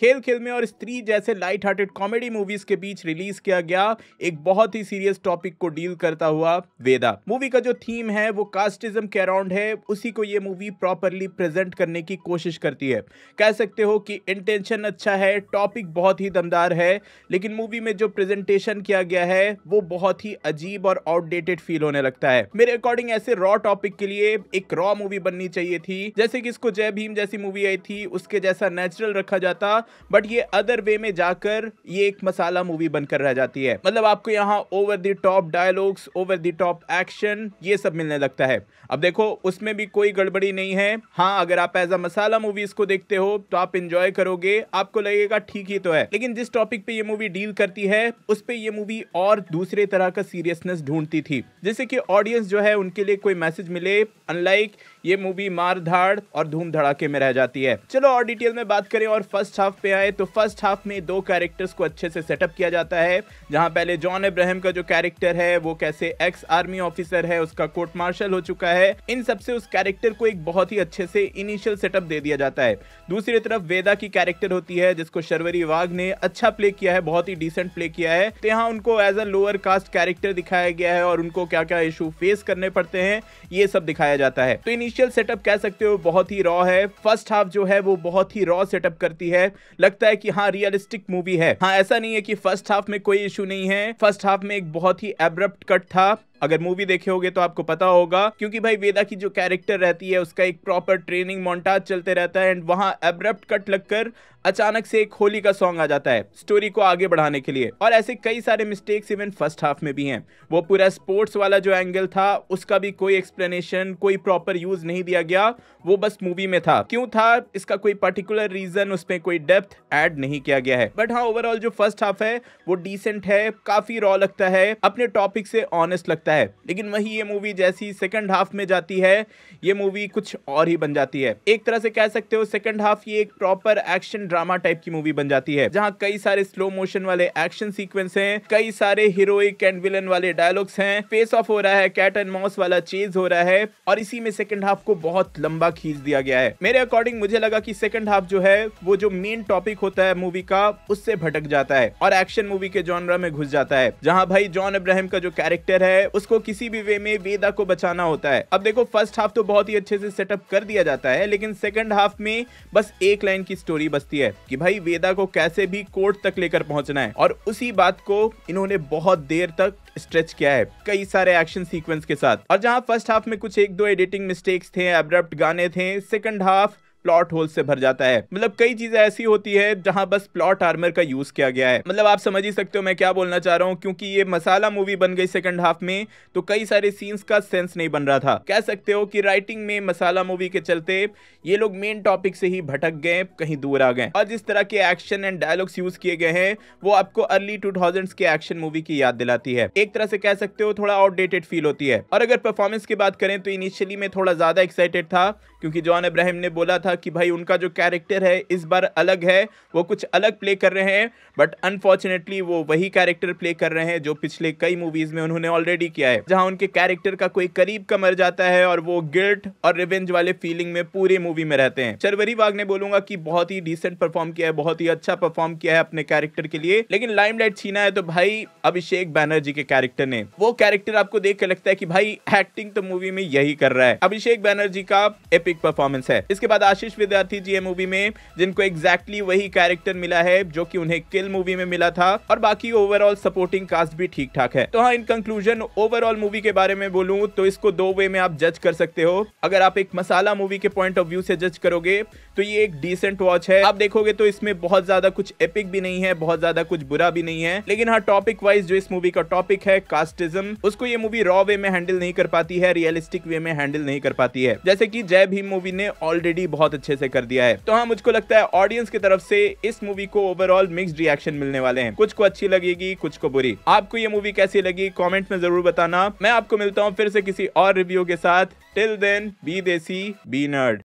खेल खेल में और स्त्री जैसे लाइट हार्टेड कॉमेडी मूवीज के बीच रिलीज किया गया एक बहुत ही सीरियस टॉपिक को डील करता हुआ वेदा मूवी का जो थीम है वो कास्टिज्म के अराउंड है उसी को ये मूवी प्रॉपरली प्रेजेंट करने की कोशिश करती है कह सकते हो कि इंटेंशन अच्छा है टॉपिक बहुत ही दमदार है लेकिन मूवी में जो प्रेजेंटेशन किया गया है वो बहुत ही अजीब और आउटडेटेड फील होने लगता है मेरे अकॉर्डिंग ऐसे रॉ टॉपिक के लिए एक रॉ मूवी बननी चाहिए थी जैसे कि इसको जय भीम जैसी मूवी आई थी उसके जैसा नेचुरल रखा जाता बट ये अदर वे में जाकर ये एक मसाला मूवी बनकर रह जाती है मतलब आपको यहाँ over the top dialogues over the top action ये सब मिलने लगता है अब देखो उसमें भी कोई गड़बड़ी नहीं है हाँ अगर आप एज अ मसाला मूवी इसको देखते हो तो आप इंजॉय करोगे आपको लगेगा ठीक ही तो है लेकिन जिस टॉपिक पे ये मूवी डील करती है उस पर यह मूवी और दूसरे तरह का सीरियसनेस ढूंढती थी जैसे कि ऑडियंस जो है उनके लिए कोई मैसेज मिले अनलाइक ये मूवी मार धाड़ और धूम धड़ाके में रह जाती है चलो और डिटेल में बात करें और फर्स्ट हाफ पे आए तो फर्स्ट हाफ में दो कैरेक्टर्स को अच्छे से सेटअप किया जाता है जहां पहले जॉन अब्राहम का जो कैरेक्टर है वो कैसे एक्स आर्मी ऑफिसर है उसका कोर्ट मार्शल हो चुका है इन सबसे उस कैरेक्टर को एक बहुत ही अच्छे से इनिशियल सेटअप दे दिया जाता है दूसरी तरफ वेदा की कैरेक्टर होती है जिसको शर्वरी वाघ ने अच्छा प्ले किया है बहुत ही डिसेंट प्ले किया है तो यहाँ उनको as a lower caste character दिखाया गया है और उनको क्या क्या इशू फेस करने पड़ते हैं ये सब दिखाया जाता है तो इनिशियल सेटअप कह सकते हो बहुत ही रॉ है फर्स्ट हाफ जो है वो बहुत ही रॉ सेटअप करती है लगता है कि हाँ रियलिस्टिक मूवी है हाँ ऐसा नहीं है कि फर्स्ट हाफ में कोई इशू नहीं है फर्स्ट हाफ में एक बहुत ही एब्रप्ट कट था अगर मूवी देखे होगे तो आपको पता होगा क्योंकि भाई वेदा की जो कैरेक्टर रहती है उसका एक प्रॉपर ट्रेनिंग मोन्टाज चलते रहता है एंड वहां एब्रप्ट कट लगकर अचानक से एक होली का सॉन्ग आ जाता है स्टोरी को आगे बढ़ाने के लिए और ऐसे कई सारे मिस्टेक्स इवन फर्स्ट हाफ में भी हैं वो पूरा स्पोर्ट्स वाला जो एंगल था उसका भी कोई एक्सप्लेनेशन कोई प्रॉपर यूज नहीं दिया गया वो बस मूवी में था क्यों था इसका कोई पर्टिकुलर रीजन उसमें कोई डेप्थ एड नहीं किया गया है बट हाँ ओवरऑल जो फर्स्ट हाफ है वो डिसेंट है काफी रॉ लगता है अपने टॉपिक से ऑनेस्ट लगता है लगता है लेकिन वही ये मूवी जैसी सेकंड हाफ में जाती है ये मूवी कुछ और ही बन जाती है एक तरह से कह सकते हो सेकंड हाफ ये एक प्रॉपर एक्शन ड्रामा टाइप की मूवी बन जाती है जहाँ कई सारे स्लो मोशन वाले एक्शन सीक्वेंस है कई सारे हीरोइक एंड विलन वाले डायलॉग्स हैं फेस ऑफ हो रहा है कैट एंड मॉस वाला चेज हो रहा है और इसी में सेकंड हाफ को बहुत लंबा खींच दिया गया है मेरे अकॉर्डिंग मुझे लगा की सेकंड हाफ जो है वो जो मेन टॉपिक होता है मूवी का उससे भटक जाता है और एक्शन मूवी के जॉनरा में घुस जाता है जहाँ भाई जॉन अब्राहम का जो कैरेक्टर है उसको किसी भी वे में वेदा को बचाना होता है अब देखो फर्स्ट हाफ तो बहुत ही अच्छे से सेटअप कर दिया जाता है लेकिन सेकंड हाफ में बस एक लाइन की स्टोरी बसती है कि भाई वेदा को कैसे भी कोर्ट तक लेकर पहुंचना है और उसी बात को इन्होंने बहुत देर तक स्ट्रेच किया है कई सारे एक्शन सीक्वेंस के साथ और जहां फर्स्ट हाफ में कुछ एक दो एडिटिंग मिस्टेक्स थे एब्रप्ट गाने थे सेकंड हाफ प्लॉट होल से भर जाता है मतलब कई चीजें ऐसी होती है जहां बस प्लॉट आर्मर का यूज किया गया है मतलब आप समझ ही सकते हो मैं क्या बोलना चाह रहा हूँ क्योंकि ये मसाला मूवी बन गई सेकंड हाफ में तो कई सारे सीन्स का सेंस नहीं बन रहा था कह सकते हो कि राइटिंग में मसाला मूवी के चलते ये लोग मेन टॉपिक से ही भटक गए कहीं दूर आ गए और जिस तरह के एक्शन एंड डायलॉग्स यूज किए गए हैं वो आपको early two K action movie की याद दिलाती है एक तरह से कह सकते हो थोड़ा आउटडेटेड फील होती है और अगर परफॉर्मेंस की बात करें तो इनिशियली में थोड़ा ज्यादा एक्साइटेड था क्योंकि जॉन अब्राहिम ने बोला था था कि भाई उनका जो कैरेक्टर है इस बार अलग है वो कुछ अलग प्ले कर रहे हैं बट अनफॉर्चुनेटली वो वही कैरेक्टर प्ले कर रहे हैं जो पिछले कई मूवीज़ में उन्होंने ऑलरेडी किया है जहां उनके कैरेक्टर का कोई करीब का मर जाता है और वो गिल्ट और रिवेंज वाले फीलिंग में पूरे मूवी में रहते हैं शर्वरी बाग ने बोलूंगा कि बहुत ही डिसेंट परफॉर्म किया है बहुत ही अच्छा परफॉर्म किया है अपने कैरेक्टर के लिए लेकिन लाइमलाइट छीना है तो भाई अभिषेक बैनर्जी के कैरेक्टर ने वो कैरेक्टर आपको देख कर लगता है कि भाई एक्टिंग तो मूवी में यही कर रहा है अभिषेक बैनर्जी का एपिक परफॉर्मेंस है इसके बाद आश आशीष विद्यार्थी जी है मूवी में जिनको एग्जैक्टली exactly वही कैरेक्टर मिला है जो कि उन्हें किल मूवी में मिला था और बाकी ओवरऑल सपोर्टिंग कास्ट भी ठीक ठाक है तो हाँ इन कंक्लूजन ओवरऑल मूवी के बारे में बोलूँ तो इसको दो वे में आप जज कर सकते हो अगर आप एक मसाला मूवी के पॉइंट ऑफ व्यू से जज करोगे तो ये एक डिसेंट वॉच है आप देखोगे तो इसमें बहुत ज्यादा कुछ एपिक भी नहीं है बहुत ज्यादा कुछ बुरा भी नहीं है लेकिन हाँ टॉपिक वाइज जो इस मूवी का टॉपिक है कास्टिज्म उसको ये मूवी रॉ वे में हैंडल नहीं कर पाती है रियलिस्टिक वे में हैंडल नहीं कर पाती है जैसे की जय भीम मूवी ने ऑलरेडी बहुत बहुत अच्छे से कर दिया है तो हाँ मुझको लगता है ऑडियंस की तरफ से इस मूवी को ओवरऑल मिक्स रिएक्शन मिलने वाले हैं कुछ को अच्छी लगेगी कुछ को बुरी आपको ये मूवी कैसी लगी कॉमेंट में जरूर बताना मैं आपको मिलता हूँ फिर से किसी और रिव्यू के साथ till then be desi be nerd